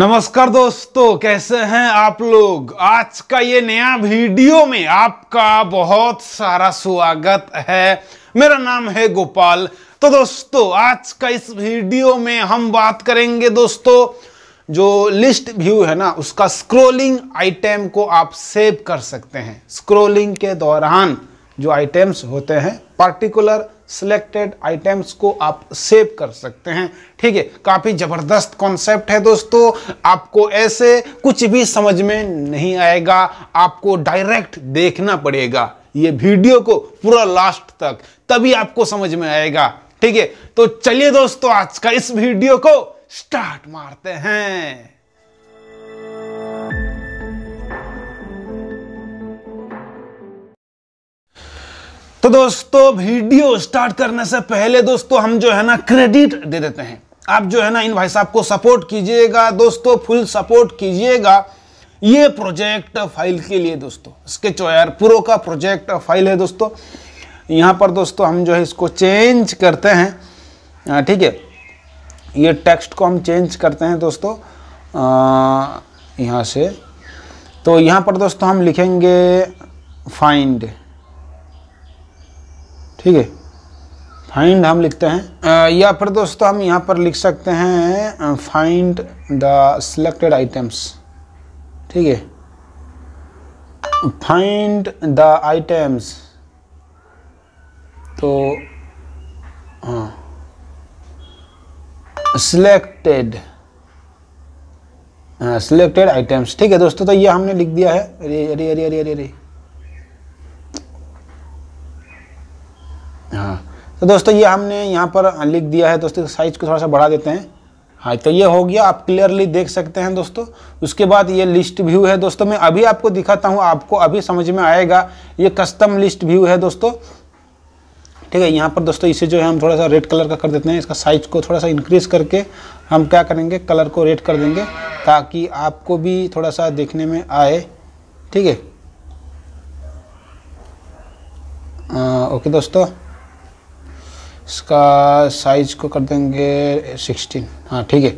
नमस्कार दोस्तों कैसे हैं आप लोग आज का ये नया वीडियो में आपका बहुत सारा स्वागत है मेरा नाम है गोपाल तो दोस्तों आज का इस वीडियो में हम बात करेंगे दोस्तों जो लिस्ट व्यू है ना उसका स्क्रोलिंग आइटम को आप सेव कर सकते हैं स्क्रोलिंग के दौरान जो आइटम्स होते हैं पर्टिकुलर सिलेक्टेड आइटम्स को आप सेव कर सकते हैं ठीक है काफ़ी ज़बरदस्त कॉन्सेप्ट है दोस्तों आपको ऐसे कुछ भी समझ में नहीं आएगा आपको डायरेक्ट देखना पड़ेगा ये वीडियो को पूरा लास्ट तक तभी आपको समझ में आएगा ठीक है तो चलिए दोस्तों आज का इस वीडियो को स्टार्ट मारते हैं तो दोस्तों वीडियो स्टार्ट करने से पहले दोस्तों हम जो है ना क्रेडिट दे देते हैं आप जो है ना इन भाई साहब को सपोर्ट कीजिएगा दोस्तों फुल सपोर्ट कीजिएगा ये प्रोजेक्ट फाइल के लिए दोस्तों इसके चोयर प्रो का प्रोजेक्ट फाइल है दोस्तों यहाँ पर दोस्तों हम जो है इसको चेंज करते हैं ठीक है ये टेक्स्ट को हम चेंज करते हैं दोस्तों यहाँ से तो यहाँ पर दोस्तों हम लिखेंगे फाइंड ठीक है फाइंड हम लिखते हैं या फिर दोस्तों हम यहाँ पर लिख सकते हैं फाइंड द सिलेक्टेड आइटम्स ठीक है फाइंड द आइटम्स तो हाँ सिलेक्टेड सिलेक्टेड आइटम्स ठीक है दोस्तों तो ये हमने लिख दिया है अरे अरे अरे अरे अरे अरे हाँ तो दोस्तों ये हमने यहाँ पर लिख दिया है दोस्तों साइज को थोड़ा सा बढ़ा देते हैं हाँ तो ये हो गया आप क्लियरली देख सकते हैं दोस्तों उसके बाद ये लिस्ट व्यू है दोस्तों मैं अभी आपको दिखाता हूँ आपको अभी समझ में आएगा ये कस्टम लिस्ट व्यू है दोस्तों ठीक है यहाँ पर दोस्तों इसे जो है हम थोड़ा सा रेड कलर का कर देते हैं इसका साइज को थोड़ा सा इंक्रीज करके हम क्या करेंगे कलर को रेड कर देंगे ताकि आपको भी थोड़ा सा देखने में आए ठीक है ओके हाँ, दोस्तों इसका साइज को कर देंगे सिक्सटीन हाँ ठीक है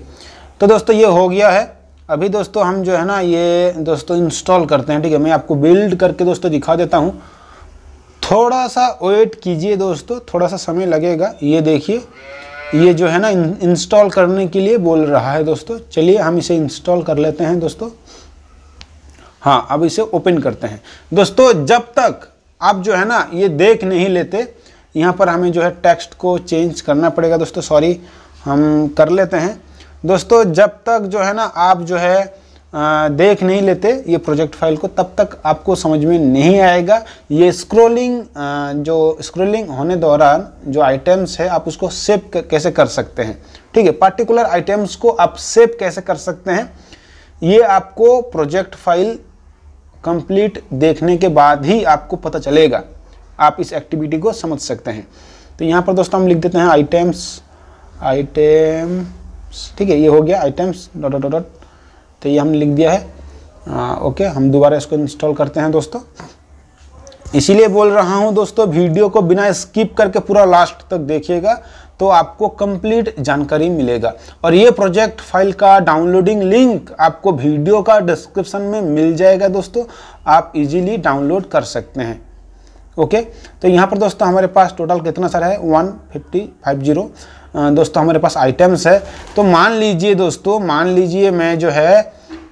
तो दोस्तों ये हो गया है अभी दोस्तों हम जो है ना ये दोस्तों इंस्टॉल करते हैं ठीक है मैं आपको बिल्ड करके दोस्तों दिखा देता हूँ थोड़ा सा वेट कीजिए दोस्तों थोड़ा सा समय लगेगा ये देखिए ये जो है ना इंस्टॉल करने के लिए बोल रहा है दोस्तों चलिए हम इसे इंस्टॉल कर लेते हैं दोस्तों हाँ अब इसे ओपन करते हैं दोस्तों जब तक आप जो है ना ये देख नहीं लेते यहाँ पर हमें जो है टेक्स्ट को चेंज करना पड़ेगा दोस्तों सॉरी हम कर लेते हैं दोस्तों जब तक जो है ना आप जो है आ, देख नहीं लेते ये प्रोजेक्ट फाइल को तब तक आपको समझ में नहीं आएगा ये स्क्रोलिंग जो स्क्रोलिंग होने दौरान जो आइटम्स है आप उसको सेव कैसे कर सकते हैं ठीक है पार्टिकुलर आइटम्स को आप सेव कैसे कर सकते हैं ये आपको प्रोजेक्ट फाइल कंप्लीट देखने के बाद ही आपको पता चलेगा आप इस एक्टिविटी को समझ सकते हैं तो यहाँ पर दोस्तों हम लिख देते हैं आइटम्स आइटम्स ठीक है ये हो गया आइटम्स डॉट डॉट डॉट तो ये हमने लिख दिया है आ, हाँ, ओके हम दोबारा इसको इंस्टॉल करते हैं दोस्तों इसीलिए बोल रहा हूँ दोस्तों वीडियो को बिना स्किप करके पूरा लास्ट तक देखिएगा तो आपको कंप्लीट जानकारी मिलेगा और ये प्रोजेक्ट फाइल का डाउनलोडिंग लिंक आपको वीडियो का डिस्क्रिप्शन में मिल जाएगा दोस्तों आप इजीली डाउनलोड कर सकते हैं ओके तो यहाँ पर दोस्तों हमारे पास टोटल कितना सारा है वन फिफ्टी फाइव जीरो दोस्तों हमारे पास आइटम्स है तो मान लीजिए दोस्तों मान लीजिए मैं जो है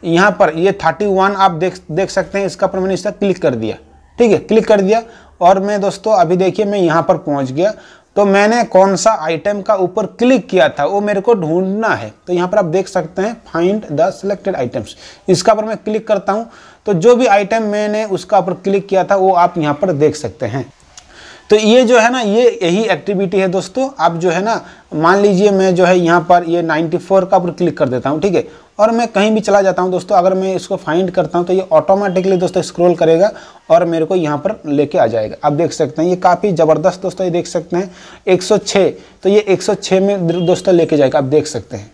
यहाँ पर ये थर्टी वन आप देख देख सकते हैं इसका पर मैंने इसका क्लिक कर दिया ठीक है क्लिक कर दिया और मैं दोस्तों अभी देखिए मैं यहाँ पर पहुँच गया तो मैंने कौन सा आइटम का ऊपर क्लिक किया था वो मेरे को ढूंढना है तो यहाँ पर आप देख सकते हैं फाइंड द सिलेक्टेड आइटम्स इसका पर मैं क्लिक करता हूँ तो जो भी आइटम मैंने उसका ऊपर क्लिक किया था वो आप यहाँ पर देख सकते हैं तो ये जो है ना ये यही एक्टिविटी है दोस्तों आप जो है ना मान लीजिए मैं जो है यहाँ पर ये 94 का पर क्लिक कर देता हूँ ठीक है और मैं कहीं भी चला जाता हूँ दोस्तों अगर मैं इसको फाइंड करता हूँ तो ये ऑटोमेटिकली दोस्तों स्क्रॉल करेगा और मेरे को यहाँ पर लेके आ जाएगा आप देख सकते हैं ये काफ़ी ज़बरदस्त दोस्तों ये देख सकते हैं 106 तो ये 106 में दोस्तों लेके जाएगा आप देख सकते हैं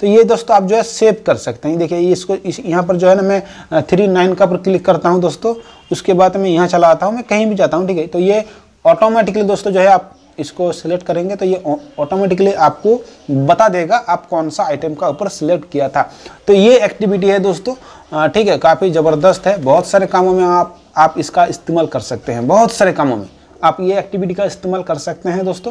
तो ये दोस्तों आप जो है सेव कर सकते हैं देखिए इसको इस यहाँ पर जो है ना मैं थ्री नाइन का पर क्लिक करता हूँ दोस्तों उसके बाद मैं यहाँ चला आता हूँ मैं कहीं भी जाता हूँ ठीक है तो ये ऑटोमेटिकली दोस्तों जो है आप इसको सिलेक्ट करेंगे तो ये ऑटोमेटिकली आपको बता देगा आप कौन सा आइटम का ऊपर सिलेक्ट किया था तो ये एक्टिविटी है दोस्तों ठीक है काफ़ी ज़बरदस्त है बहुत सारे कामों में आप आप इसका इस्तेमाल कर सकते हैं बहुत सारे कामों में आप ये एक्टिविटी का इस्तेमाल कर सकते हैं दोस्तों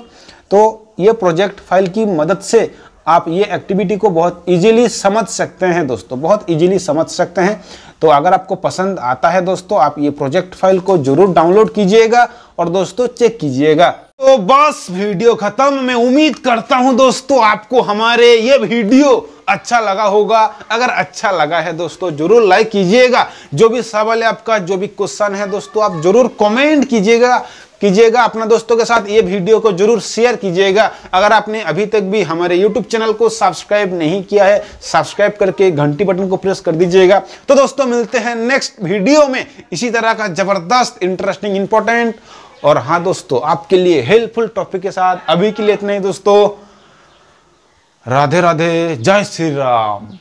तो ये प्रोजेक्ट फाइल की मदद से आप ये एक्टिविटी को बहुत इजीली समझ सकते हैं दोस्तों बहुत इजीली समझ सकते हैं तो अगर आपको पसंद आता है दोस्तों आप ये प्रोजेक्ट फाइल को जरूर डाउनलोड कीजिएगा और दोस्तों चेक कीजिएगा तो बस वीडियो खत्म मैं उम्मीद करता हूं दोस्तों आपको हमारे ये वीडियो अच्छा लगा होगा अगर अच्छा लगा है दोस्तों जरूर लाइक कीजिएगा जो भी सवाल है आपका जो भी क्वेश्चन है दोस्तों आप जरूर कमेंट कीजिएगा कीजिएगा अपना दोस्तों के साथ ये वीडियो को जरूर शेयर कीजिएगा अगर आपने अभी तक भी हमारे यूट्यूब चैनल को सब्सक्राइब नहीं किया है सब्सक्राइब करके घंटी बटन को प्रेस कर दीजिएगा तो दोस्तों मिलते हैं नेक्स्ट वीडियो में इसी तरह का जबरदस्त इंटरेस्टिंग इंपॉर्टेंट और हाँ दोस्तों आपके लिए हेल्पफुल टॉपिक के साथ अभी के लिए इतना ही दोस्तों राधे राधे जय श्री राम